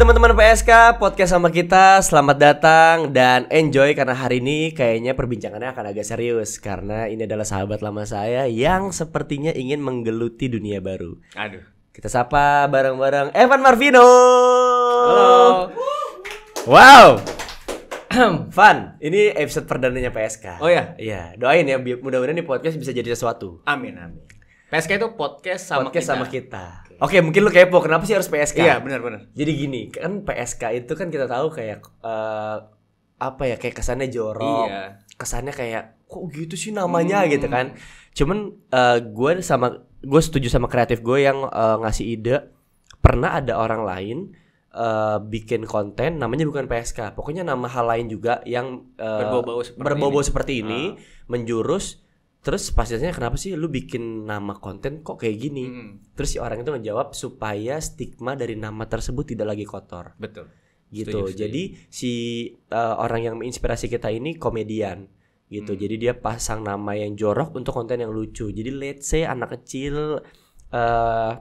teman-teman PSK, podcast sama kita. Selamat datang dan enjoy karena hari ini kayaknya perbincangannya akan agak serius karena ini adalah sahabat lama saya yang sepertinya ingin menggeluti dunia baru. Aduh. Kita sapa bareng-bareng Evan Marvino. Halo. Wow. Fan, ini episode perdananya PSK. Oh ya? Iya, doain ya mudah-mudahan di podcast bisa jadi sesuatu. Amin amin. PSK itu podcast sama podcast kita. sama kita Oke, okay, mungkin lu kepo kenapa sih harus PSK? Iya, benar benar. Jadi gini, kan PSK itu kan kita tahu kayak uh, apa ya kayak kesannya jorok. Iya. Kesannya kayak kok gitu sih namanya hmm. gitu kan. Cuman uh, eh, gue sama gue setuju sama kreatif gue yang uh, ngasih ide pernah ada orang lain uh, bikin konten namanya bukan PSK. Pokoknya nama hal lain juga yang uh, berbau seperti, berbau ini. seperti ini uh. menjurus Terus pastinya kenapa sih lu bikin nama konten kok kayak gini? Hmm. Terus si orang itu ngejawab supaya stigma dari nama tersebut tidak lagi kotor. Betul. Gitu. Setuju, setuju. Jadi si uh, orang yang menginspirasi kita ini komedian gitu. Hmm. Jadi dia pasang nama yang jorok untuk konten yang lucu. Jadi let's say anak kecil uh,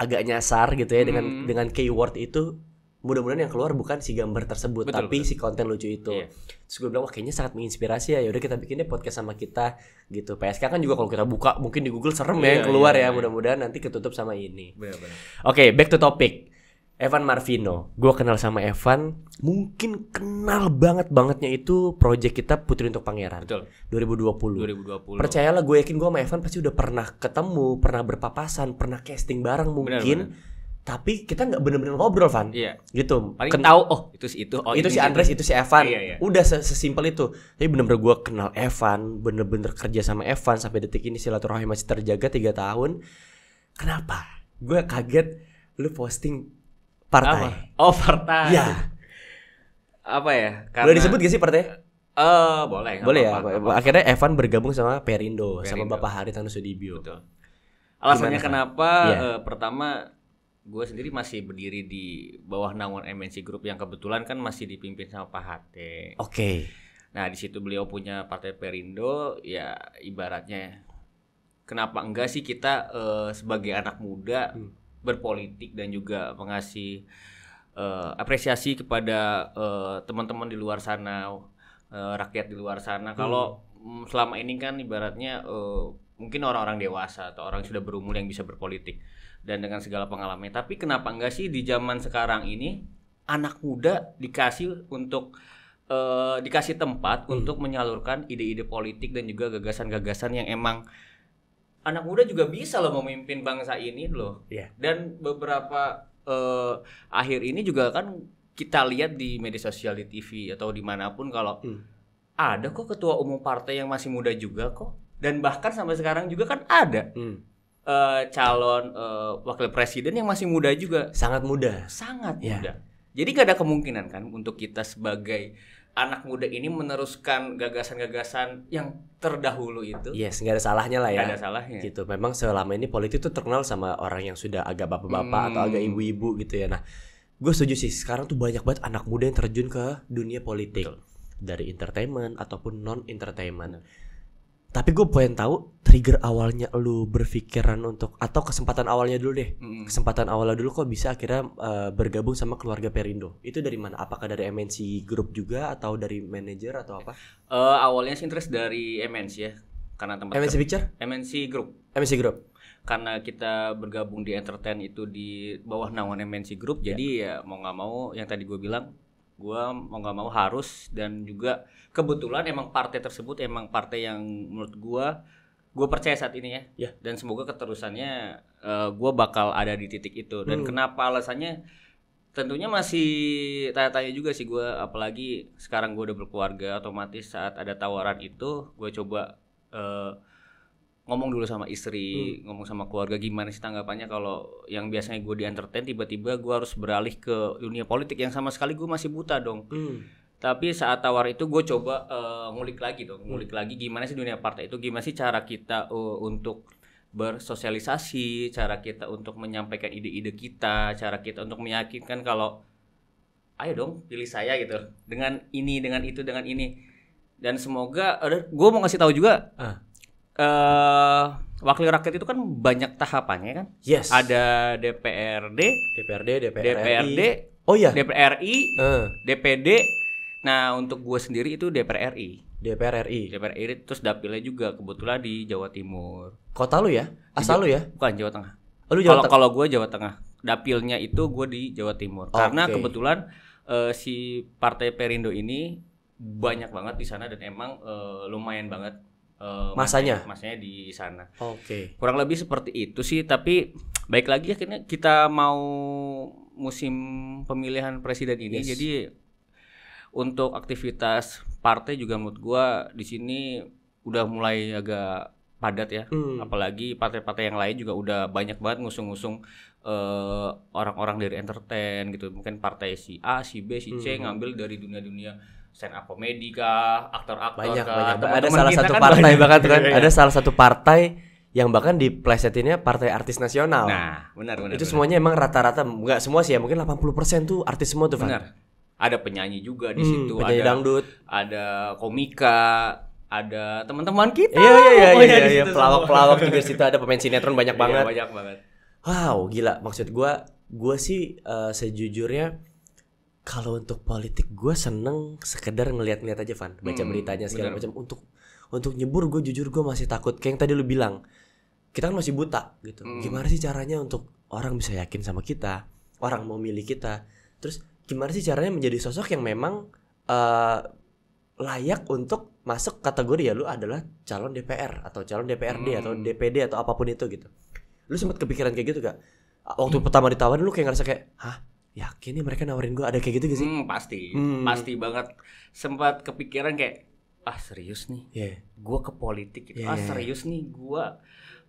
agak nyasar gitu ya hmm. dengan mm. dengan keyword itu mudah-mudahan yang keluar bukan si gambar tersebut betul, tapi betul. si konten lucu itu Iya. terus gue bilang wah kayaknya sangat menginspirasi ya yaudah kita bikin deh podcast sama kita gitu PSK kan juga kalau kita buka mungkin di Google serem ya iya, ya yang keluar iya, ya iya. mudah-mudahan nanti ketutup sama ini oke okay, back to topic Evan Marvino gue kenal sama Evan mungkin kenal banget bangetnya itu project kita Putri untuk Pangeran betul 2020 2020 percayalah gue yakin gue sama Evan pasti udah pernah ketemu pernah berpapasan pernah casting bareng mungkin benar, benar tapi kita nggak bener-bener ngobrol Van iya. gitu paling oh itu si itu oh itu si Andres itu. si Evan iya, iya. udah sesimpel itu tapi bener-bener gue kenal Evan bener-bener kerja sama Evan sampai detik ini silaturahmi masih terjaga tiga tahun kenapa gue kaget lu posting partai Apa? oh partai ya apa ya karena... boleh disebut gak sih partai Eh uh, boleh. Boleh apa, ya. Apa, apa, Akhirnya Evan bergabung sama Perindo, Perindo. sama Bapak Hari Tanusudibio. Betul. Alasannya kenapa? Yeah. Iya. Uh, pertama gue sendiri masih berdiri di bawah naungan MNC Group yang kebetulan kan masih dipimpin sama Pak Hate. Oke. Okay. Nah di situ beliau punya Partai Perindo, ya ibaratnya kenapa enggak sih kita uh, sebagai anak muda hmm. berpolitik dan juga mengasih uh, apresiasi kepada uh, teman-teman di luar sana, uh, rakyat di luar sana. Hmm. Kalau mm, selama ini kan ibaratnya uh, mungkin orang-orang dewasa atau orang yang sudah berumur yang bisa berpolitik dan dengan segala pengalaman. Tapi kenapa enggak sih di zaman sekarang ini anak muda dikasih untuk eh, dikasih tempat hmm. untuk menyalurkan ide-ide politik dan juga gagasan-gagasan yang emang anak muda juga bisa loh memimpin bangsa ini loh. Yeah. Dan beberapa eh, akhir ini juga kan kita lihat di media sosial di TV atau dimanapun kalau hmm. ada kok ketua umum partai yang masih muda juga kok dan bahkan sampai sekarang juga kan ada. Hmm uh, calon uh, wakil presiden yang masih muda juga. Sangat muda. Sangat ya. muda. Jadi gak ada kemungkinan kan untuk kita sebagai anak muda ini meneruskan gagasan-gagasan yang terdahulu itu. Yes, nggak ada salahnya lah ya. Gak ada salahnya. Gitu. Memang selama ini politik itu terkenal sama orang yang sudah agak bapak-bapak hmm. atau agak hmm. ibu-ibu gitu ya. Nah, gue setuju sih. Sekarang tuh banyak banget anak muda yang terjun ke dunia politik. Betul. Dari entertainment ataupun non entertainment tapi gue pengen tahu trigger awalnya lu berpikiran untuk atau kesempatan awalnya dulu deh mm. kesempatan awalnya dulu kok bisa akhirnya uh, bergabung sama keluarga Perindo itu dari mana apakah dari MNC Group juga atau dari manajer atau apa uh, awalnya sih interest dari MNC ya karena tempat MNC Picture MNC Group MNC Group karena kita bergabung di entertain itu di bawah naungan MNC Group yeah. jadi ya mau nggak mau yang tadi gue bilang gue mau gak mau harus dan juga kebetulan emang partai tersebut emang partai yang menurut gue gue percaya saat ini ya yeah. dan semoga keterusannya uh, eh, gue bakal ada di titik itu dan hmm. kenapa alasannya tentunya masih tanya-tanya juga sih gue apalagi sekarang gue udah berkeluarga otomatis saat ada tawaran itu gue coba uh, ngomong dulu sama istri, hmm. ngomong sama keluarga gimana sih tanggapannya kalau yang biasanya gue di entertain tiba-tiba gue harus beralih ke dunia politik yang sama sekali gue masih buta dong. Hmm. Tapi saat tawar itu gue coba uh, ngulik lagi dong, ngulik hmm. lagi gimana sih dunia partai itu, gimana sih cara kita uh, untuk bersosialisasi, cara kita untuk menyampaikan ide-ide kita, cara kita untuk meyakinkan kalau ayo dong pilih saya gitu dengan ini dengan itu dengan ini dan semoga gue mau ngasih tahu juga uh uh, wakil rakyat itu kan banyak tahapannya kan? Yes. Ada DPRD, DPRD, DPR DPRD, oh iya, DPR RI, uh. Eh. DPD. Nah untuk gue sendiri itu DPR RI. DPR RI. DPR RI terus dapilnya juga kebetulan di Jawa Timur. Kota lu ya? Asal lu ya? Bukan Jawa Tengah. Oh, lu Jawa Kalau kalau gue Jawa Tengah, dapilnya itu gue di Jawa Timur. Okay. Karena kebetulan uh, si Partai Perindo ini banyak banget di sana dan emang uh, lumayan banget uh, masanya masanya di sana. Oke. Okay. Kurang lebih seperti itu sih, tapi baik lagi akhirnya kita mau musim pemilihan presiden ini. Yes. Jadi untuk aktivitas partai juga menurut gua di sini udah mulai agak padat ya. Hmm. Apalagi partai-partai yang lain juga udah banyak banget ngusung-ngusung orang eh, orang-orang dari entertain gitu. Mungkin partai si A, si B, si C hmm. ngambil dari dunia-dunia stand up medika kah, aktor-aktor banyak, kah, banyak. Teman -teman ada salah satu kan partai bahkan iya, kan iya. ada salah satu partai yang bahkan di diplesetinnya partai artis nasional. Nah, benar benar. Itu benar. semuanya emang rata-rata enggak -rata, semua sih ya, mungkin 80% tuh artis semua tuh, Benar. Ada penyanyi juga di hmm, situ, penyanyi ada dangdut, ada komika, ada teman-teman kita. Iya iya iya, oh, iya, iya, iya. pelawak-pelawak juga di situ ada pemain sinetron banyak iya, banget. Iya, banyak banget. Wow, gila. Maksud gua gua sih uh, sejujurnya kalau untuk politik gue seneng sekedar ngeliat-ngeliat aja Van baca hmm, beritanya segala macam untuk untuk nyebur gue jujur gue masih takut kayak yang tadi lu bilang kita kan masih buta gitu hmm. gimana sih caranya untuk orang bisa yakin sama kita orang mau milih kita terus gimana sih caranya menjadi sosok yang memang uh, layak untuk masuk kategori ya lu adalah calon DPR atau calon DPRD hmm. atau DPD atau apapun itu gitu lu sempat kepikiran kayak gitu gak waktu hmm. pertama ditawarin lu kayak ngerasa kayak hah yakin nih mereka nawarin gue ada kayak gitu gak sih? Hmm, pasti, hmm. pasti banget. Sempat kepikiran kayak ah serius nih, yeah. gue ke politik gitu. Yeah. Ah iya. serius nih gue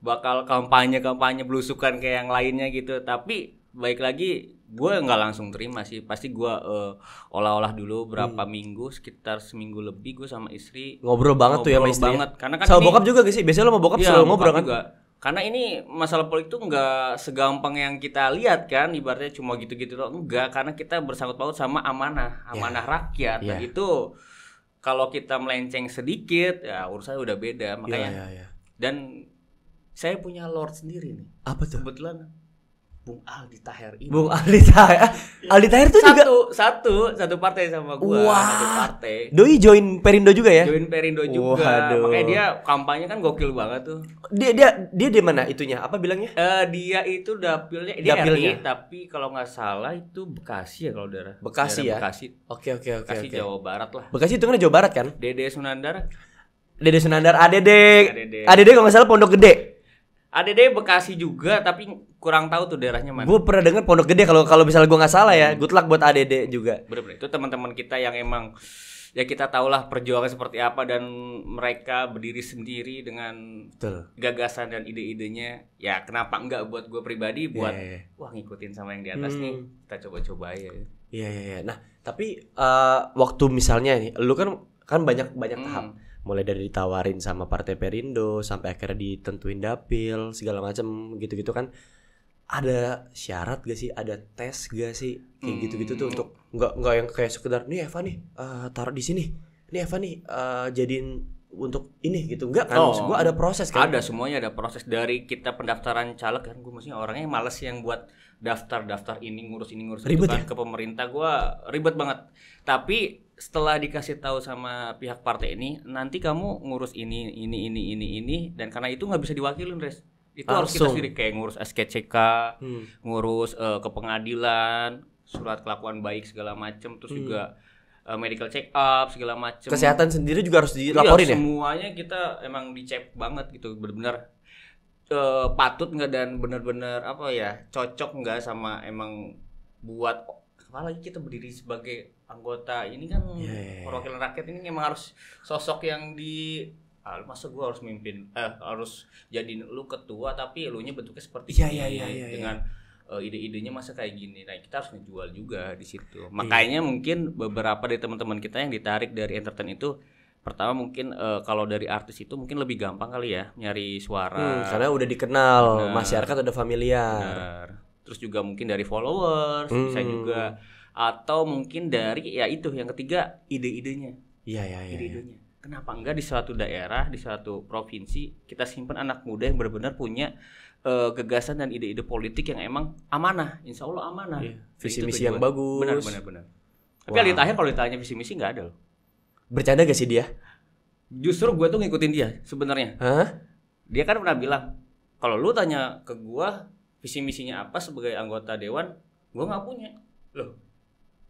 bakal kampanye kampanye belusukan kayak yang lainnya gitu. Tapi baik lagi gue nggak langsung terima sih pasti gue uh, olah-olah dulu berapa hmm. minggu sekitar seminggu lebih gue sama istri ngobrol banget ngobrol tuh ya sama istri ya? banget ya? karena kan sama ini, bokap juga gak sih biasanya lo sama bokap ya, selalu ngobrol kan juga karena ini masalah politik itu nggak segampang yang kita lihat kan ibaratnya cuma gitu-gitu loh enggak karena kita bersangkut paut sama amanah ya. amanah yeah. rakyat yeah. itu kalau kita melenceng sedikit ya urusannya udah beda makanya yeah, yeah, yeah. dan saya punya lord sendiri nih apa tuh kebetulan Bung Aldi Taher ini. Bung Aldi Taher. Ah, Aldi Taher itu juga satu satu satu partai sama gua, Wah. satu partai. Doi join Perindo juga ya? Join Perindo juga. Waduh. Makanya dia kampanye kan gokil banget tuh. Dia dia dia di mana itunya? Apa bilangnya? Eh uh, dia itu dapilnya dia dapilnya. RI, tapi kalau nggak salah itu Bekasi ya kalau daerah. Bekasi daerah ya. Bekasi. Oke oke oke. Bekasi okay. Jawa Barat lah. Bekasi itu kan Jawa Barat kan? Dede Sunandar. Dede Sunandar ADD. ADD, ADD kalau nggak salah Pondok Gede deh Bekasi juga tapi kurang tahu tuh daerahnya mana. Gue pernah denger Pondok Gede kalau kalau misalnya gue nggak salah ya. Hmm. Good luck buat ADD juga. Bener-bener itu teman-teman kita yang emang ya kita tahulah perjuangan seperti apa dan mereka berdiri sendiri dengan Betul. gagasan dan ide-idenya. Ya kenapa enggak buat gue pribadi iya, buat yeah, yeah, yeah. wah ngikutin sama yang di atas hmm. nih kita coba-coba ya. Iya yeah, iya yeah, iya. Yeah. Nah, tapi uh, waktu misalnya nih lu kan kan banyak banyak hmm. tahap mulai dari ditawarin sama partai Perindo sampai akhirnya ditentuin dapil segala macam gitu-gitu kan ada syarat gak sih ada tes gak sih kayak gitu-gitu tuh hmm. untuk nggak nggak yang kayak sekedar nih Eva nih uh, taruh di sini nih Eva nih uh, jadiin untuk ini gitu enggak kan oh, ada proses kan ada semuanya ada proses dari kita pendaftaran caleg kan gue maksudnya orangnya males yang buat daftar daftar ini ngurus ini ngurus ribet itu kan ya? ke pemerintah gua ribet banget tapi setelah dikasih tahu sama pihak partai ini nanti kamu ngurus ini ini ini ini ini dan karena itu nggak bisa diwakilin res itu Langsung. harus kita sendiri kayak ngurus SKCK hmm. ngurus uh, ke pengadilan surat kelakuan baik segala macem terus hmm. juga uh, medical check up segala macem kesehatan sendiri juga harus iya, dilaporin iya, ya semuanya kita emang dicek banget gitu benar-benar uh, eh, patut nggak dan benar-benar apa ya cocok nggak sama emang buat apalagi kita berdiri sebagai anggota ini kan yeah. Iya, iya. perwakilan rakyat ini memang harus sosok yang di ah, masa gue harus mimpin eh harus jadi lu ketua tapi lu nya bentuknya seperti yeah, iya, ini yeah, yeah, yeah, dengan yeah. uh, ide-idenya masa kayak gini nah kita harus menjual juga di situ makanya mungkin beberapa dari teman-teman kita yang ditarik dari entertain itu pertama mungkin uh, kalau dari artis itu mungkin lebih gampang kali ya nyari suara hmm, karena udah dikenal Benar. masyarakat udah familiar Benar terus juga mungkin dari followers hmm. bisa juga atau mungkin dari ya itu yang ketiga ide-idenya iya iya iya, iya. ide-idenya ya. kenapa enggak di suatu daerah di suatu provinsi kita simpan anak muda yang benar-benar punya uh, gagasan dan ide-ide politik yang emang amanah insya Allah amanah ya, visi gitu misi yang bagus benar benar benar tapi wow. akhir kalau ditanya visi misi nggak ada loh bercanda gak sih dia justru gue tuh ngikutin dia sebenarnya dia kan pernah bilang kalau lu tanya ke gue visi misinya apa sebagai anggota dewan gue nggak punya loh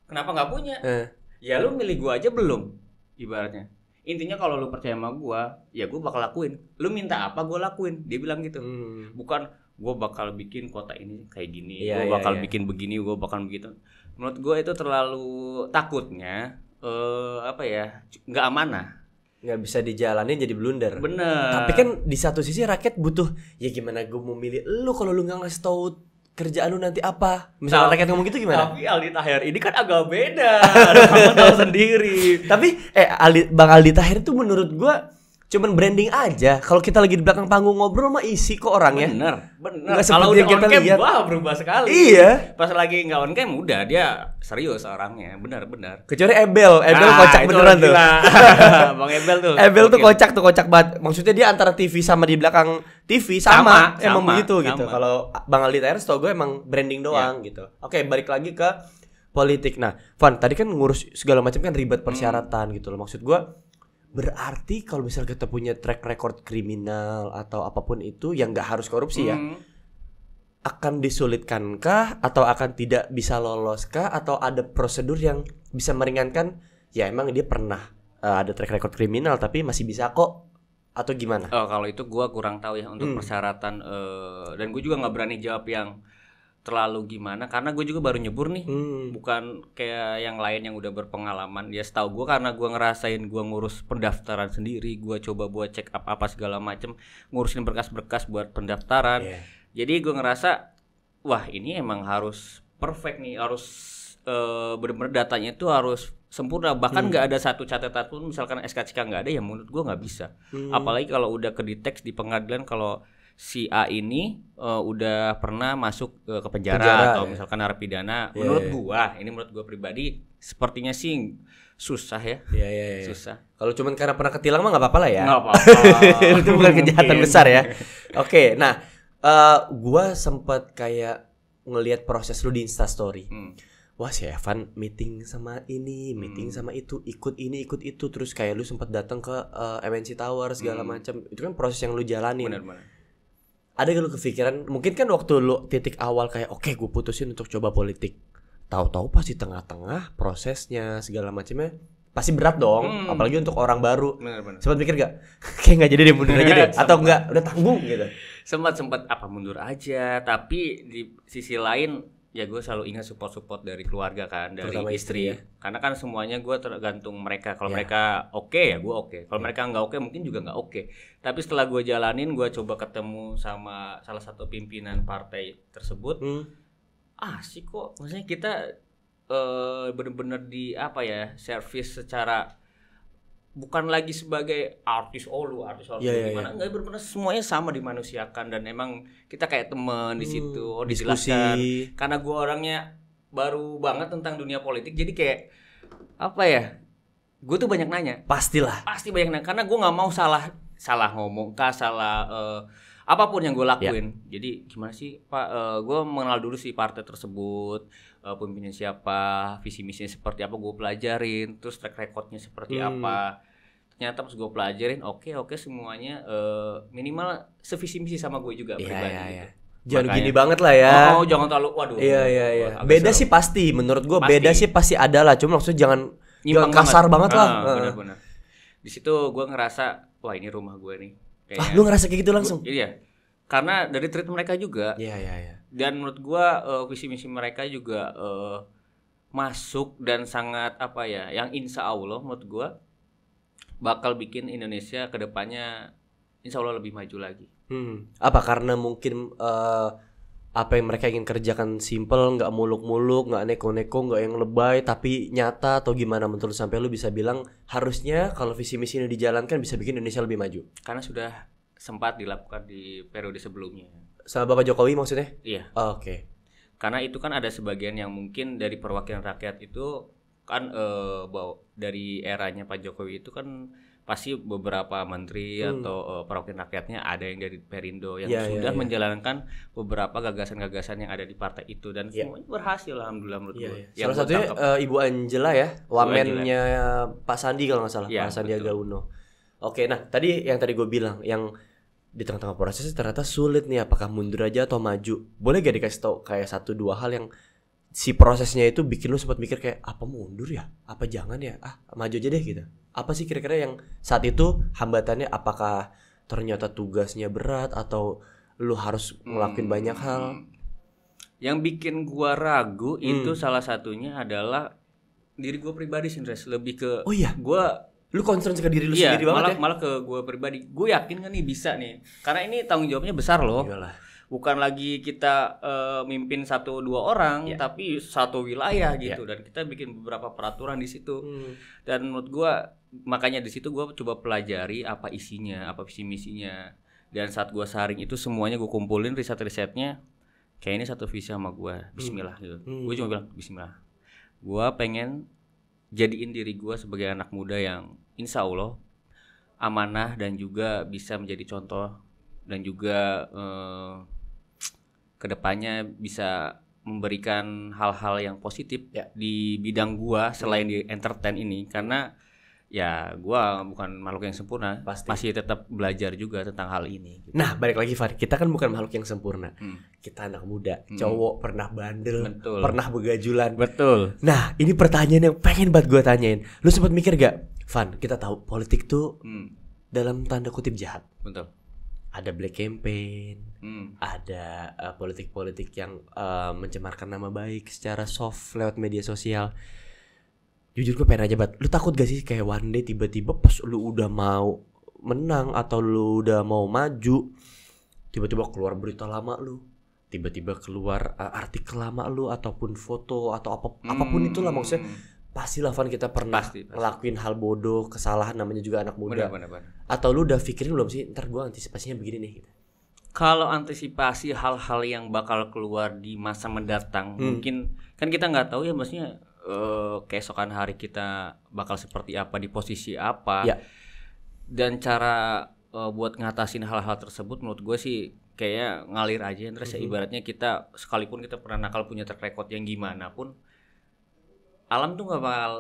kenapa nggak punya eh. ya lu milih gue aja belum ibaratnya intinya kalau lu percaya sama gue ya gue bakal lakuin lu minta apa gue lakuin dia bilang gitu hmm. bukan gue bakal bikin kota ini kayak gini yeah, gue iya, bakal yeah. bikin begini gue bakal begitu menurut gue itu terlalu takutnya uh, apa ya nggak amanah nggak bisa dijalani jadi blunder. Bener. Tapi kan di satu sisi rakyat butuh ya gimana gue mau milih lu kalau lu nggak ngasih tau kerjaan lu nanti apa? Misalnya rakyat ngomong gitu gimana? Tapi Aldi Tahir ini kan agak beda. Kamu tahu sendiri. Tapi eh Aldi, Bang Aldi Tahir itu menurut gue cuman branding aja. Kalau kita lagi di belakang panggung ngobrol mah isi kok orangnya. Bener, bener. Kalau udah kita on cam, wah berubah sekali. Iya. Pas lagi nggak on cam udah dia serius orangnya, bener bener Kecuali Ebel, Ebel nah, kocak beneran tuh. Bang Ebel tuh. Ebel tuh kocak tuh kocak banget. Maksudnya dia antara TV sama di belakang TV sama, sama emang begitu gitu. Kalau Bang Ali Taher tau gue emang branding iya. doang yeah. gitu. Oke, balik lagi ke politik. Nah, Van, tadi kan ngurus segala macam kan ribet persyaratan hmm. gitu loh. Maksud gue berarti kalau misalnya kita punya track record kriminal atau apapun itu yang nggak harus korupsi ya, hmm. ya akan disulitkankah atau akan tidak bisa loloskah atau ada prosedur yang bisa meringankan ya emang dia pernah uh, ada track record kriminal tapi masih bisa kok atau gimana? Oh, kalau itu gue kurang tahu ya untuk hmm. persyaratan uh, dan gue juga nggak berani jawab yang terlalu gimana karena gue juga baru nyebur nih hmm. bukan kayak yang lain yang udah berpengalaman ya setahu gue karena gue ngerasain gue ngurus pendaftaran sendiri gue coba buat check up apa segala macem ngurusin berkas-berkas buat pendaftaran yeah. jadi gue ngerasa wah ini emang harus perfect nih harus uh, eh, benar benar datanya itu harus sempurna bahkan hmm. nggak hmm. ada satu catatan pun misalkan SKCK nggak ada ya menurut gue nggak bisa hmm. apalagi kalau udah ke di pengadilan kalau si A ini uh, udah pernah masuk uh, ke penjara, penjara atau ya. misalkan narapidana. Yeah. Menurut iya, iya. gua, ini menurut gua pribadi sepertinya sih susah ya. Iya, yeah, yeah. Susah. Kalau cuman karena pernah ketilang mah nggak apa-apa lah ya. Nggak apa-apa. Itu bukan kejahatan besar ya. Oke, okay, nah uh, gua sempat kayak ngelihat proses lu di Insta story. Hmm. Wah si Evan meeting sama ini, meeting hmm. sama itu, ikut ini, ikut itu, terus kayak lu sempat datang ke uh, eh, MNC Tower segala hmm. macam. Itu kan proses yang lu jalani ada gak lu kepikiran mungkin kan waktu lu titik awal kayak oke okay, gue putusin untuk coba politik tahu-tahu pasti tengah-tengah prosesnya segala macamnya pasti berat dong hmm. apalagi untuk orang baru sempat mikir gak kayak nggak jadi deh mundur aja deh atau nggak udah tanggung gitu sempat sempat apa mundur aja tapi di sisi lain ya gue selalu ingat support-support dari keluarga kan dari Terutama istri ya. karena kan semuanya gue tergantung mereka kalau yeah. mereka oke okay, ya gue oke okay. kalau yeah. mereka nggak oke okay, mungkin juga nggak oke okay. tapi setelah gue jalanin gue coba ketemu sama salah satu pimpinan partai tersebut hmm. ah sih kok maksudnya kita uh, eh, bener -bener di apa ya service secara bukan lagi sebagai artis oh lu artis oh yeah, iya, gimana yeah. enggak benar-benar semuanya sama dimanusiakan dan emang kita kayak temen di hmm, situ oh Diskusi. karena gue orangnya baru banget tentang dunia politik jadi kayak apa ya gue tuh banyak nanya pastilah pasti banyak nanya karena gue nggak mau salah salah ngomong kah salah uh, apapun yang gue lakuin yeah. jadi gimana sih pak uh, eh, gue mengenal dulu si partai tersebut uh, pemimpinnya siapa, visi misinya seperti apa, gue pelajarin, terus track recordnya seperti hmm. apa. Ternyata pas gue pelajarin, oke okay, oke okay, semuanya uh, minimal sevisi misi sama gue juga yeah, pribadi. Yeah, yeah. Gitu. Iya. Jangan Makanya, gini banget lah ya. Oh, oh jangan terlalu waduh. Iya iya iya. Beda seru. sih pasti menurut gue beda sih pasti ada lah, cuma maksudnya jangan Nyimpang jangan kasar banget, banget lah. Bener ah, benar Di situ gue ngerasa wah ini rumah gue nih. Kayaknya, ah, lu ngerasa kayak gitu langsung? Gua, iya. Karena dari treat mereka juga. Iya iya iya dan menurut gua uh, visi misi mereka juga uh, masuk dan sangat apa ya yang insya Allah menurut gua bakal bikin Indonesia kedepannya insya Allah lebih maju lagi. Hmm. Apa karena mungkin uh, apa yang mereka ingin kerjakan simple, nggak muluk-muluk, nggak neko-neko, nggak yang lebay, tapi nyata atau gimana menurut sampai lu bisa bilang harusnya kalau visi misi ini dijalankan bisa bikin Indonesia lebih maju. Karena sudah sempat dilakukan di periode sebelumnya sama Bapak Jokowi maksudnya? Iya. Oh, Oke. Okay. Karena itu kan ada sebagian yang mungkin dari perwakilan rakyat itu kan eh, bawa dari eranya Pak Jokowi itu kan pasti beberapa menteri hmm. atau uh, perwakilan rakyatnya ada yang dari Perindo yang yeah, ya, sudah yeah, yeah. menjalankan beberapa gagasan-gagasan yang ada di partai itu dan yeah. semuanya berhasil alhamdulillah menurut yeah, gue. Yeah. Salah satunya eh, Ibu Angela ya, wamennya Pak Sandi kalau nggak salah, yeah, Pak Sandiaga betul. Uno. Oke, nah tadi yang tadi gue bilang yang di tengah-tengah proses ternyata sulit nih apakah mundur aja atau maju boleh gak dikasih tau kayak satu dua hal yang si prosesnya itu bikin lu sempat mikir kayak apa mundur ya apa jangan ya ah maju aja deh gitu apa sih kira-kira yang saat itu hambatannya apakah ternyata tugasnya berat atau lu harus ngelakuin hmm, banyak hal yang bikin gua ragu hmm. itu salah satunya adalah diri gua pribadi sih lebih ke oh iya gua lu concern ke diri lu iya, sendiri banget ya. malah ke gue pribadi gue yakin kan nih bisa nih karena ini tanggung jawabnya besar loh Iyalah. bukan lagi kita uh, mimpin satu dua orang yeah. tapi satu wilayah iya. gitu yeah. dan kita bikin beberapa peraturan di situ hmm. dan menurut gue makanya di situ gue coba pelajari apa isinya apa visi misinya dan saat gue saring itu semuanya gue kumpulin riset risetnya kayak ini satu visi sama gue hmm. Bismillah hmm. gitu hmm. gue cuma bilang Bismillah gue pengen jadiin diri gue sebagai anak muda yang insya Allah amanah dan juga bisa menjadi contoh dan juga eh, kedepannya bisa memberikan hal-hal yang positif ya. di bidang gua selain di entertain ini karena ya gua bukan makhluk yang sempurna Pasti. masih tetap belajar juga tentang hal ini gitu. nah balik lagi Far kita kan bukan makhluk yang sempurna hmm. kita anak muda hmm. cowok pernah bandel betul. pernah begajulan betul nah ini pertanyaan yang pengen buat gua tanyain lu sempat mikir gak Van, kita tahu politik tuh hmm. dalam tanda kutip jahat. Betul. Ada black campaign, hmm. ada eh, politik-politik uh, yang uh, mencemarkan nama baik secara soft lewat media sosial. Jujur gue pengen aja banget. Lu takut gak sih kayak one day tiba-tiba pas lu udah mau menang atau lu udah mau maju, tiba-tiba keluar berita lama lu, tiba-tiba keluar uh, artikel lama lu ataupun foto atau apa hmm. apapun itulah maksudnya pasti pastilah Van kita pernah pasti, pasti. ngelakuin hal bodoh kesalahan namanya juga anak muda benar, benar, benar. atau lu udah pikirin belum sih ntar gua antisipasinya begini nih gitu? kalau antisipasi hal-hal yang bakal keluar di masa mendatang hmm. mungkin kan kita nggak tahu ya maksudnya uh, keesokan hari kita bakal seperti apa di posisi apa ya. dan cara uh, buat ngatasin hal-hal tersebut menurut gue sih kayaknya ngalir aja terus mm -hmm. ibaratnya kita sekalipun kita pernah nakal punya track record yang gimana pun alam tuh gak bakal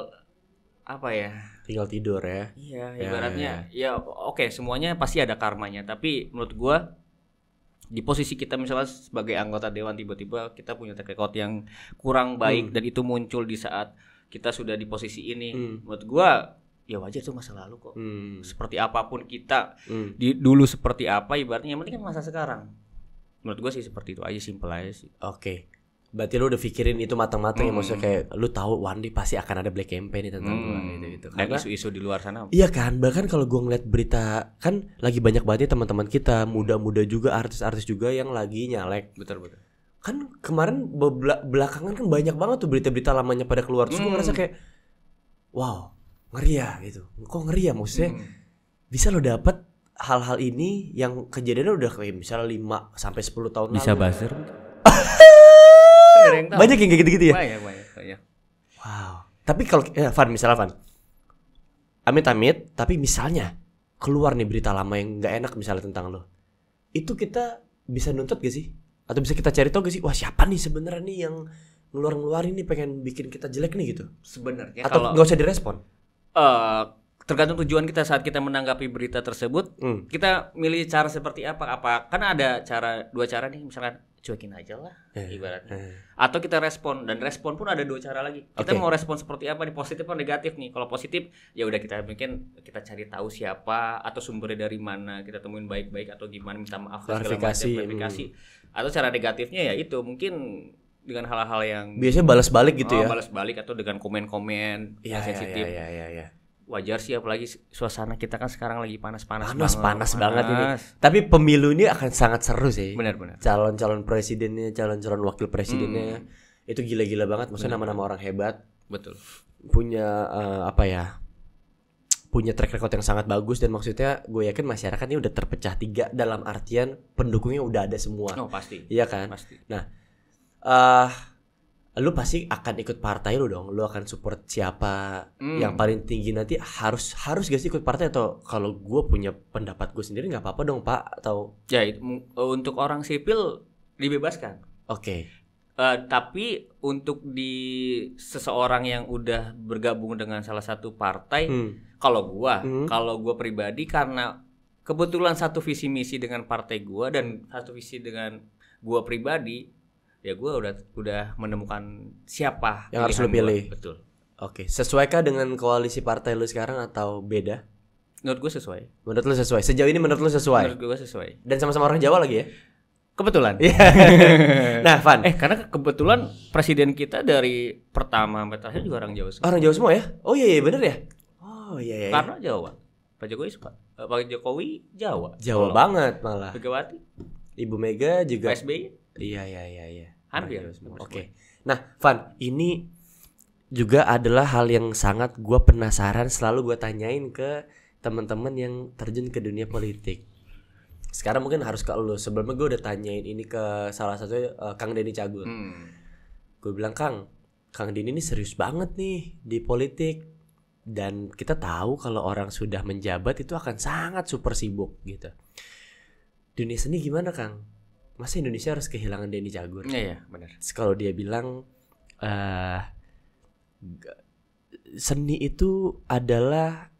apa ya tinggal tidur ya iya ya, ibaratnya ya, ya. ya oke okay, semuanya pasti ada karmanya tapi menurut gua di posisi kita misalnya sebagai anggota dewan tiba-tiba kita punya track record yang kurang baik hmm. dan itu muncul di saat kita sudah di posisi ini hmm. menurut gua ya wajar itu masa lalu kok hmm. seperti apapun kita hmm. di dulu seperti apa ibaratnya yang penting kan masa sekarang menurut gua sih seperti itu aja simple aja sih oke okay. Berarti lu udah pikirin itu matang-matang ya, hmm. ya maksudnya kayak lu tahu one day pasti akan ada black campaign nih tentang hmm. gua gitu gitu. Kan. Dan isu-isu di luar sana. Iya kan, bahkan kalau gua ngeliat berita kan lagi banyak banget ya teman-teman kita muda-muda juga artis-artis juga yang lagi nyalek. Betul betul. Kan kemarin belakangan kan banyak banget tuh berita-berita lamanya pada keluar terus hmm. gua ngerasa kayak wow, ngeri ya gitu. Kok ngeri ya maksudnya? Hmm. Bisa lo dapet hal-hal ini yang kejadiannya udah kayak misalnya 5 sampai 10 tahun Bisa lalu. Bisa buzzer. Iya, yang Banyak yang kayak gitu-gitu ya? Banyak, banyak, iya. Wow. Tapi kalau ya, Van, misalnya Van. Amit-amit, tapi misalnya keluar nih berita lama yang nggak enak misalnya tentang lo. Itu kita bisa nuntut gak sih? Atau bisa kita cari tau gak sih? Wah siapa nih sebenarnya nih yang ngeluar-ngeluarin nih pengen bikin kita jelek nih gitu? Sebenarnya Atau nggak usah direspon? Uh, tergantung tujuan kita saat kita menanggapi berita tersebut hmm. kita milih cara seperti apa apa karena ada cara dua cara nih misalkan cuekin aja lah yeah. ibaratnya. Yeah. Atau kita respon dan respon pun ada dua cara lagi. Kita okay. mau respon seperti apa nih positif atau negatif nih. Kalau positif ya udah kita mungkin kita cari tahu siapa atau sumbernya dari mana, kita temuin baik-baik atau gimana minta maaf klarifikasi, klarifikasi. Hmm. Atau cara negatifnya ya itu mungkin dengan hal-hal yang biasanya balas balik gitu oh, ya. Balas balik atau dengan komen-komen ya, sensitif. Ya, ya, ya, ya, wajar sih apalagi suasana kita kan sekarang lagi panas-panas panas panas banget, panas ini. Tapi pemilu ini akan sangat seru sih. Benar-benar. Calon-calon presidennya, calon-calon wakil presidennya hmm. itu gila-gila banget. Maksudnya nama-nama orang hebat. Betul. Punya uh, apa ya? Punya track record yang sangat bagus dan maksudnya gue yakin masyarakat ini udah terpecah tiga dalam artian pendukungnya udah ada semua. Oh pasti. Iya kan. Pasti. Nah. Uh, lu pasti akan ikut partai lu dong lu akan support siapa mm. yang paling tinggi nanti harus harus gak sih ikut partai atau kalau gue punya pendapat gue sendiri nggak apa-apa dong pak atau ya itu, e, untuk orang sipil dibebaskan oke okay. E, uh, tapi untuk di seseorang yang udah bergabung dengan salah satu partai mm. kalau gue mm. kalau gue pribadi karena kebetulan satu visi misi dengan partai gue dan satu visi dengan gue pribadi ya gue udah udah menemukan siapa yang harus lo pilih gua. betul oke okay. sesuaikah dengan koalisi partai lo sekarang atau beda menurut gue sesuai menurut lo sesuai sejauh ini menurut lo sesuai menurut gue sesuai dan sama-sama orang Jawa lagi ya kebetulan iya. nah Van eh karena kebetulan presiden kita dari pertama sampai terakhir juga orang Jawa semua orang Jawa semua ya oh iya iya benar ya oh iya, iya iya karena Jawa Pak Jokowi suka eh, Pak Jokowi Jawa Jawa banget malah Megawati Ibu Mega juga SBY Iya iya iya iya. Hampir. Oke. Okay. Nah, Van, ini juga adalah hal yang sangat gue penasaran selalu gue tanyain ke teman-teman yang terjun ke dunia politik. Sekarang mungkin harus ke lo. Sebelumnya gue udah tanyain ini ke salah satu uh, Kang Deni Cagul. Hmm. Gue bilang Kang, Kang Deni ini serius banget nih di politik dan kita tahu kalau orang sudah menjabat itu akan sangat super sibuk gitu. Dunia seni gimana Kang? masa Indonesia harus kehilangan Denny Cagur? Iya, iya benar. Kalau dia bilang uh, seni itu adalah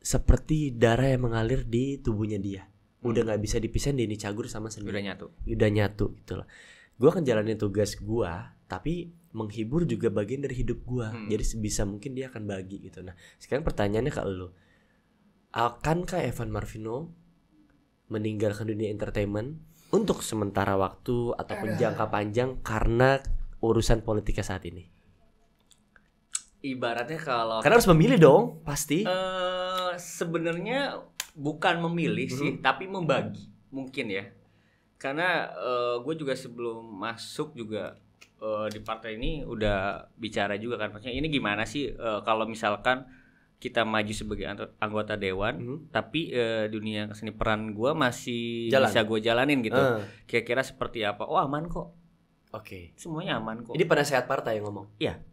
seperti darah yang mengalir di tubuhnya dia. Udah hmm. nggak bisa dipisahin Denny Cagur sama seni. Udah nyatu. Udah nyatu gitu loh. Gue akan jalani tugas gue, tapi menghibur juga bagian dari hidup gue. Hmm. Jadi sebisa mungkin dia akan bagi gitu. Nah, sekarang pertanyaannya ke lo. Akankah Evan Marvino meninggalkan dunia entertainment untuk sementara waktu atau jangka panjang karena urusan politiknya saat ini? Ibaratnya kalau karena harus memilih dong pasti. Uh, Sebenarnya bukan memilih sih, mm-hmm. tapi membagi mungkin ya. Karena uh, eh, gue juga sebelum masuk juga uh, di partai ini udah bicara juga kan, maksudnya ini gimana sih uh, kalau misalkan kita maju sebagai anggota dewan hmm. tapi uh, dunia kesini peran gue masih Jalan. bisa gue jalanin gitu uh. kira-kira seperti apa oh aman kok oke okay. semuanya aman kok ini sehat partai yang ngomong iya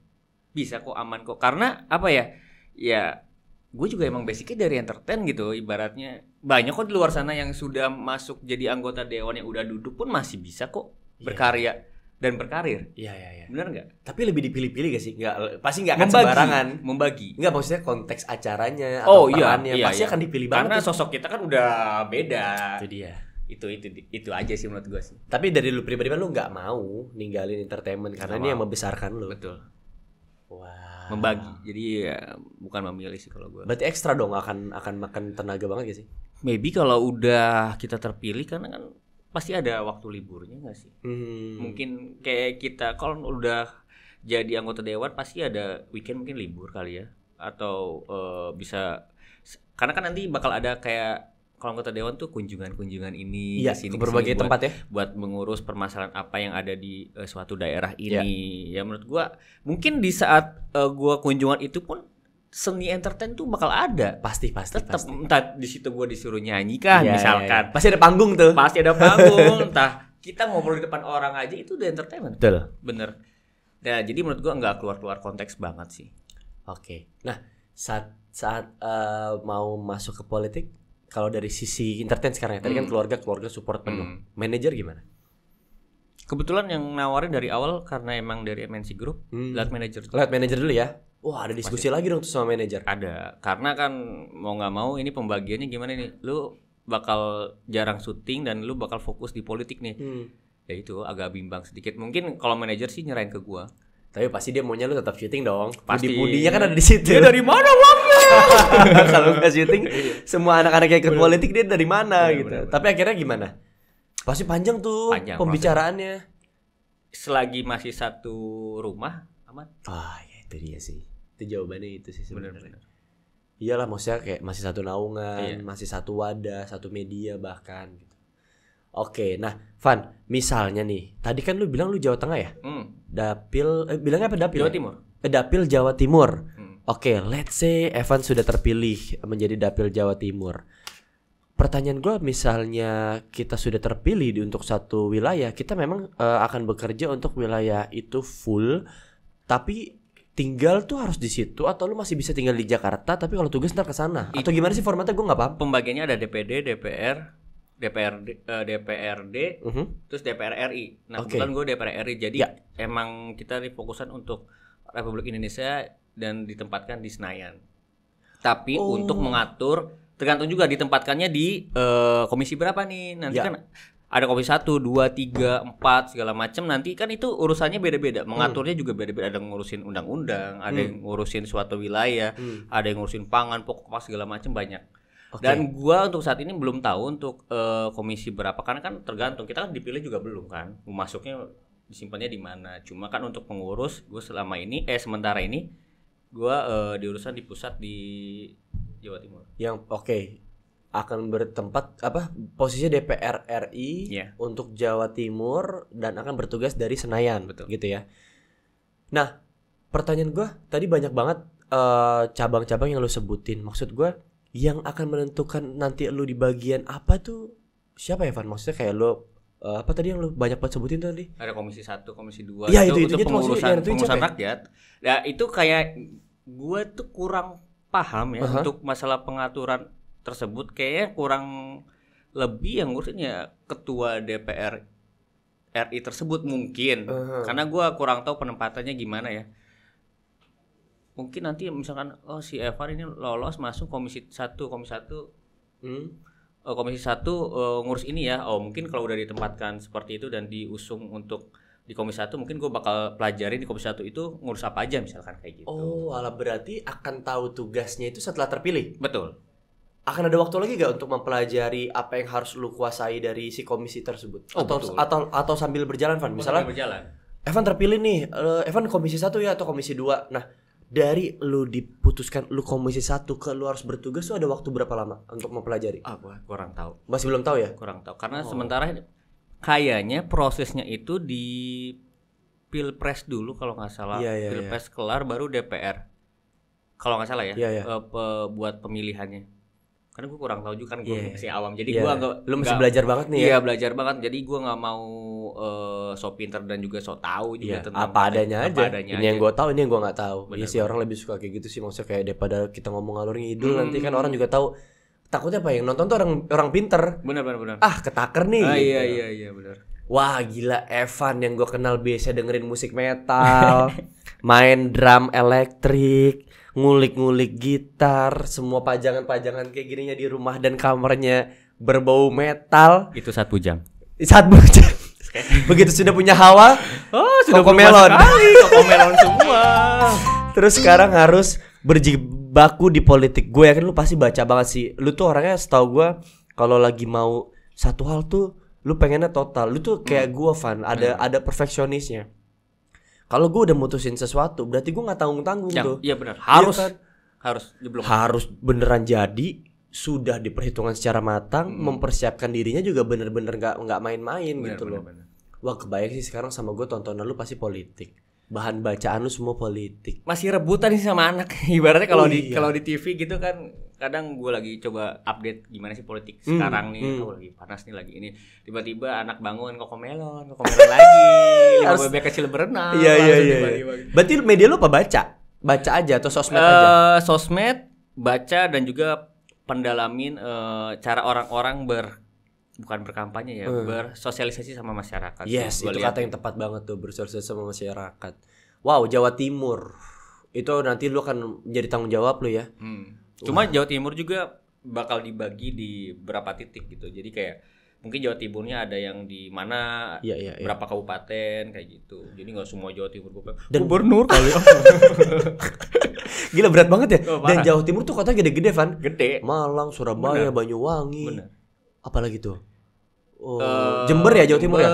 bisa kok aman kok karena apa ya ya gue juga emang basicnya dari entertain gitu ibaratnya banyak kok di luar sana yang sudah masuk jadi anggota dewan yang udah duduk pun masih bisa kok iya. berkarya yeah dan berkarir. Iya iya iya. Benar nggak? Tapi lebih dipilih-pilih gak sih? Nggak pasti nggak akan membagi, sembarangan membagi. Nggak maksudnya konteks acaranya atau oh, iya. perannya iya, iya, pasti iya. akan dipilih Karena banget. Karena sosok kita kan udah beda. Itu dia. Itu itu itu aja sih menurut gue sih. Tapi dari lu pribadi lu nggak mau ninggalin entertainment karena ini yang membesarkan lu. Betul. Wow. Membagi. Jadi ya, bukan memilih sih kalau gue. Berarti ekstra dong akan akan makan tenaga banget gak sih? Maybe kalau udah kita terpilih karena kan pasti ada waktu liburnya nggak sih? Hmm. Mungkin kayak kita kalau udah jadi anggota dewan pasti ada weekend mungkin libur kali ya atau uh, bisa karena kan nanti bakal ada kayak kalau anggota dewan tuh kunjungan-kunjungan ini ya, kesini, sini, berbagai tempat ya buat mengurus permasalahan apa yang ada di uh, suatu daerah iya. ini. Ya. ya menurut gua mungkin di saat uh, gua kunjungan itu pun seni entertain tuh bakal ada. Pasti pasti. Tetap entah di situ gua disuruh nyanyi kah yeah, iya, misalkan. yeah. Pasti ada panggung tuh. Pasti ada panggung. entah kita ngobrol di depan orang aja itu udah entertainment. Betul. Bener. Nah, jadi menurut gua nggak keluar-keluar konteks banget sih. Oke. Nah, saat saat uh, mau masuk ke politik, kalau dari sisi entertain sekarang ya, tadi kan hmm. kan keluarga keluarga support penuh. Hmm. manager Manajer gimana? Kebetulan yang nawarin dari awal karena emang dari MNC Group, hmm. lihat manajer. Lihat manajer dulu ya. Wah ada diskusi Masih, lagi dong tuh sama manajer. Ada, karena kan mau nggak mau ini pembagiannya gimana nih? Lu bakal jarang syuting dan lu bakal fokus di politik nih. Hmm. Ya itu agak bimbang sedikit. Mungkin kalau manajer sih nyerahin ke gua. Tapi pasti dia maunya lu tetap syuting dong. Pasti. Budi-budinya kan ada di situ. Dia dari mana uangnya? kalau nggak syuting, semua anak-anak yang ikut politik dia dari mana bener, iya, gitu. Bener, bener. Tapi akhirnya gimana? Pasti panjang tuh panjang, pembicaraannya. Selagi masih satu rumah aman. Ah ya itu dia sih itu jawabannya itu sih sebenarnya iyalah maksudnya kayak masih satu naungan iya. masih satu wadah satu media bahkan gitu Oke, nah Van, misalnya nih, tadi kan lu bilang lu Jawa Tengah ya? Mm. Dapil, eh, bilangnya apa Dapil? Jawa ya? Timur. Eh, Dapil Jawa Timur. Mm. Oke, let's say Evan sudah terpilih menjadi Dapil Jawa Timur. Pertanyaan gue, misalnya kita sudah terpilih di, untuk satu wilayah, kita memang uh, akan bekerja untuk wilayah itu full, tapi tinggal tuh harus di situ atau lu masih bisa tinggal di Jakarta tapi kalau tugas ntar ke sana atau gimana sih formatnya gue nggak paham pembagiannya ada DPD DPR DPRD, uh, eh, DPRD uh mhm. -huh. terus DPR RI nah okay. kebetulan gue DPR RI jadi ya. emang kita nih fokusan untuk Republik Indonesia dan ditempatkan di Senayan tapi oh. untuk mengatur tergantung juga ditempatkannya di uh, komisi berapa nih nanti ya. kan ada kopi satu dua tiga empat segala macam nanti kan itu urusannya beda-beda hmm. mengaturnya hmm. juga beda-beda ada yang ngurusin undang-undang ada hmm. yang ngurusin suatu wilayah hmm. ada yang ngurusin pangan pokok pas segala macam banyak okay. dan gua untuk saat ini belum tahu untuk uh, komisi berapa karena kan tergantung kita kan dipilih juga belum kan masuknya disimpannya di mana cuma kan untuk pengurus gua selama ini eh sementara ini gua uh, eh, diurusan di pusat di Jawa Timur yang oke okay akan bertempat apa posisinya DPR RI yeah. untuk Jawa Timur dan akan bertugas dari Senayan betul gitu ya. Nah, pertanyaan gue tadi banyak banget eh, cabang-cabang uh, yang lu sebutin. Maksud gue yang akan menentukan nanti lu di bagian apa tuh siapa ya Van? Maksudnya kayak lu uh, apa tadi yang lu banyak banget sebutin tadi? Ada komisi satu, komisi dua. Ya, itu, itu, itu, itu pengurusan, itu pengurusan rakyat. Ya nah, itu kayak gue tuh kurang paham ya uh -huh. untuk masalah pengaturan tersebut kayaknya kurang lebih yang ngurusin ya ketua DPR RI tersebut mungkin uh-huh. karena gue kurang tahu penempatannya gimana ya mungkin nanti misalkan oh si Evar ini lolos masuk komisi satu komisi satu hmm? uh, komisi satu uh, ngurus ini ya oh mungkin kalau udah ditempatkan seperti itu dan diusung untuk di komisi satu mungkin gue bakal pelajarin di komisi satu itu ngurus apa aja misalkan kayak gitu oh ala berarti akan tahu tugasnya itu setelah terpilih betul akan ada waktu lagi gak untuk mempelajari apa yang harus lu kuasai dari si komisi tersebut oh, atau atau atau sambil berjalan Van misalnya sambil berjalan. Evan terpilih nih uh, Evan komisi satu ya atau komisi dua nah dari lu diputuskan lu komisi satu ke lu harus bertugas tuh ada waktu berapa lama untuk mempelajari ah gua kurang tahu masih belum tahu ya kurang tahu karena oh. sementara kayaknya prosesnya itu di pilpres dulu kalau nggak salah yeah, yeah, pilpres yeah. kelar baru DPR kalau nggak salah ya yeah, iya, iya. yeah. pe buat pemilihannya karena gue kurang tahu juga kan iya. gue yeah. masih awam jadi yeah. gue nggak lu masih belajar banget nih ya iya belajar banget jadi gue nggak mau uh, so pinter dan juga so tahu juga yeah. tentang apa adanya apa aja adanya ini aja. yang gue tahu ini yang gue nggak tahu ya sih orang lebih suka kayak gitu sih maksudnya kayak daripada kita ngomong ngalur ngidul hmm. nanti kan orang juga tahu takutnya apa ya, yang nonton tuh orang orang pinter benar benar benar ah ketaker nih ah, iya gitu. iya iya benar wah gila Evan yang gue kenal biasa dengerin musik metal main drum elektrik ngulik-ngulik gitar, semua pajangan-pajangan kayak gininya di rumah dan kamarnya berbau metal. Itu saat bujang. Saat bujang. Begitu sudah punya hawa, oh sudah koko melon. Sekali, koko melon semua. Terus sekarang harus berjibaku di politik. Gue yakin lu pasti baca banget sih. Lu tuh orangnya setahu gue kalau lagi mau satu hal tuh lu pengennya total. Lu tuh kayak hmm. gue fan, ada hmm. ada perfeksionisnya kalau gue udah mutusin sesuatu, berarti gue nggak tanggung tanggung tuh. Iya benar. Iya harus ya kan? harus belum. Harus beneran jadi sudah diperhitungkan secara matang, hmm. mempersiapkan dirinya juga bener-bener nggak -bener nggak main-main gitu bener, loh. Bener. Wah kebayang sih sekarang sama gue tontonan lu pasti politik bahan bacaan lu semua politik. Masih rebutan sih sama anak. Ibaratnya kalau oh, di iya. kalau di TV gitu kan kadang gue lagi coba update gimana sih politik hmm, sekarang nih hmm. lagi panas nih lagi ini tiba-tiba anak bangun kok melon kok melon lagi lima bebek kecil berenang iya iya iya, iya. Gitu. berarti media lo apa baca baca aja atau sosmed uh, aja eh, sosmed baca dan juga pendalamin uh, cara orang-orang ber bukan berkampanye ya, hmm. bersosialisasi sama masyarakat. Yes, itu kata yang tepat banget tuh bersosialisasi sama masyarakat. Wow, Jawa Timur. Itu nanti lu akan jadi tanggung jawab lu ya. Hmm. Gitu. Cuma nah. Jawa Timur juga bakal dibagi di berapa titik gitu. Jadi kayak mungkin Jawa Timurnya ada yang di mana, ya, ya, ya. berapa kabupaten kayak gitu. Jadi nggak semua Jawa Timur gue Dan gubernur kali. Ya. Gila berat banget ya. Oh, Dan Jawa Timur tuh kota gede-gede, Van. Gede. Malang, Surabaya, Bener. Banyuwangi. Bener. Apalagi tuh? Oh, uh, Jember ya Jawa Timur ya?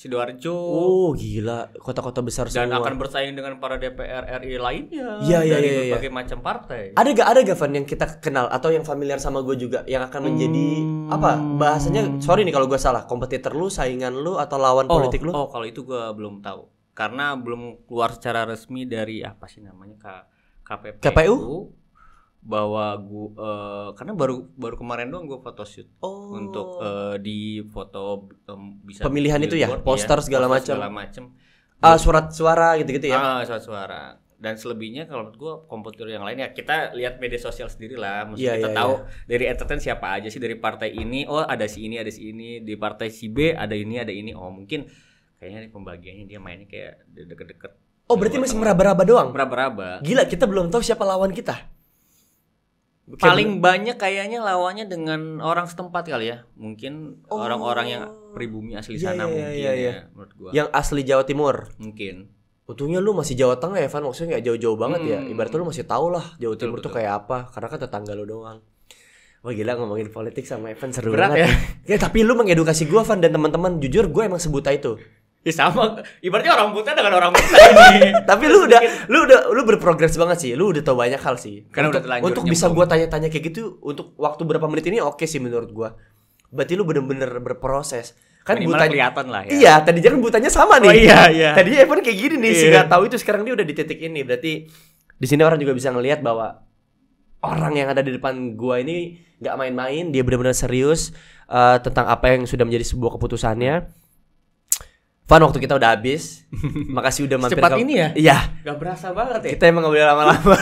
Sidoarjo. Oh, gila. Kota-kota besar Dan semua. Dan akan bersaing dengan para DPR RI lainnya ya, ya, dari ya, ya, berbagai ya. macam partai. Ada gak ada gak Van yang kita kenal atau yang familiar sama gue juga yang akan menjadi hmm. apa? Bahasanya sorry nih kalau gue salah. Kompetitor lu, saingan lu atau lawan oh, politik lu? Oh, kalau itu gue belum tahu. Karena belum keluar secara resmi dari apa sih namanya K KPPU. KPU? bahwa gua uh, eh, karena baru baru kemarin doang gua photoshoot oh. untuk uh, di foto um, bisa pemilihan itu ya iya, poster ya, segala macam segala macam uh, surat suara gitu-gitu ya uh, surat suara dan selebihnya kalau menurut gue komputer yang lain ya kita lihat media sosial sendiri lah maksudnya yeah, kita yeah, tahu yeah. dari entertain siapa aja sih dari partai ini oh ada si ini ada si ini di partai si B ada ini ada ini oh mungkin kayaknya di pembagiannya dia mainnya kayak deket-deket Oh berarti masih meraba-raba doang? Meraba-raba. Gila kita belum tahu siapa lawan kita paling bener. banyak kayaknya lawannya dengan orang setempat kali ya mungkin oh. orang-orang oh. yang pribumi asli yeah, sana yeah, mungkin yeah, yeah. ya menurut gua yang asli Jawa Timur mungkin untungnya lu masih Jawa Tengah ya Van maksudnya nggak jauh-jauh banget ya. hmm. ya ibaratnya lu masih tahu lah Jawa Timur betul, tuh betul. kayak apa karena kan tetangga lu doang Wah gila ngomongin politik sama Evan seru Berat banget ya. ya. tapi lu mengedukasi gua Van dan teman-teman jujur gue emang sebuta itu Ya sama, ibaratnya orang buta dengan orang buta ini. Tapi lu udah lu udah lu berprogres banget sih. Lu udah tau banyak hal sih. Karena untuk, udah terlanjur. Untuk bisa gua tanya-tanya kayak gitu untuk waktu berapa menit ini oke okay sih menurut gua. Berarti lu bener-bener berproses. Kan Minimal butanya kelihatan lah ya. Iya, tadi jangan butanya sama oh, nih. Oh iya iya. Tadi Evan kayak gini nih, yeah. tahu itu sekarang dia udah di titik ini. Berarti di sini orang juga bisa ngelihat bahwa orang yang ada di depan gua ini nggak main-main, dia bener-bener serius uh, tentang apa yang sudah menjadi sebuah keputusannya Van waktu kita udah habis. Makasih udah mampir Cepat ke ini ya? Iya. Gak berasa banget ya. Kita emang gak lama-lama.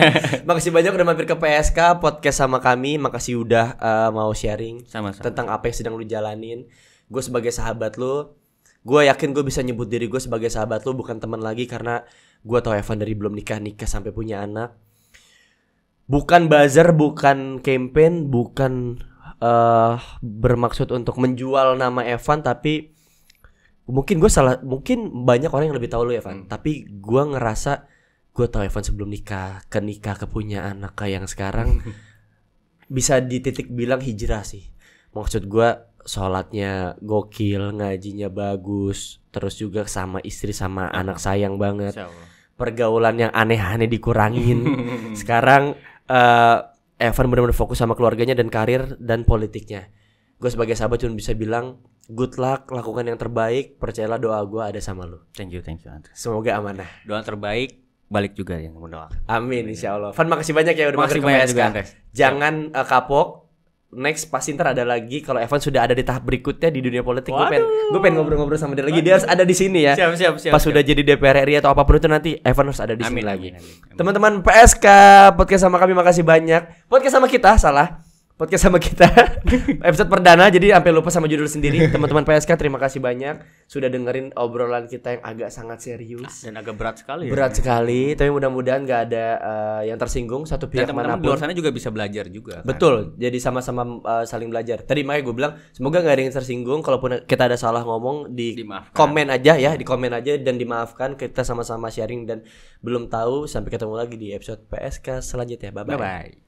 Makasih banyak udah mampir ke PSK podcast sama kami. Makasih udah uh, mau sharing sama -sama. tentang apa yang sedang lu jalanin. Gue sebagai sahabat lu, gue yakin gue bisa nyebut diri gue sebagai sahabat lu bukan teman lagi karena gue tau Evan dari belum nikah nikah sampai punya anak. Bukan buzzer, bukan campaign, bukan uh, bermaksud untuk menjual nama Evan tapi mungkin gue salah mungkin banyak orang yang lebih tahu lu ya Evan hmm. tapi gue ngerasa gue tahu Evan sebelum nikah ke nikah ke punya anak kayak yang sekarang bisa di titik bilang hijrah sih maksud gue sholatnya gokil ngajinya bagus terus juga sama istri sama hmm. anak sayang banget pergaulan yang aneh-aneh dikurangin sekarang uh, Evan benar-benar fokus sama keluarganya dan karir dan politiknya gue sebagai sahabat cuma bisa bilang good luck, lakukan yang terbaik, percayalah doa gue ada sama lu. Thank you, thank you Andre. Semoga amanah. Doa terbaik balik juga yang mendoakan. Amin insya Allah. Fan makasih banyak ya udah makasih banyak juga Andre. Jangan uh, kapok. Next pasti ntar ada lagi kalau Evan sudah ada di tahap berikutnya di dunia politik. Gue pengen gue pengen ngobrol-ngobrol sama dia lagi. Dia harus ada di sini ya. Siap siap siap. Pas sudah jadi DPR RI atau apapun itu nanti Evan harus ada di amin, sini amin, lagi. Teman-teman PSK podcast sama kami makasih banyak. Podcast sama kita salah podcast sama kita episode perdana jadi sampai lupa sama judul sendiri teman-teman PSK terima kasih banyak sudah dengerin obrolan kita yang agak sangat serius dan agak berat sekali ya. berat sekali tapi mudah-mudahan nggak ada uh, yang tersinggung satu pihak teman-teman pun luar sana juga bisa belajar juga kan? betul jadi sama-sama uh, saling belajar tadi makanya gue bilang semoga nggak ada yang tersinggung kalaupun kita ada salah ngomong di dimaafkan. komen aja ya di komen aja dan dimaafkan kita sama-sama sharing dan belum tahu sampai ketemu lagi di episode PSK selanjutnya bye bye, bye, -bye.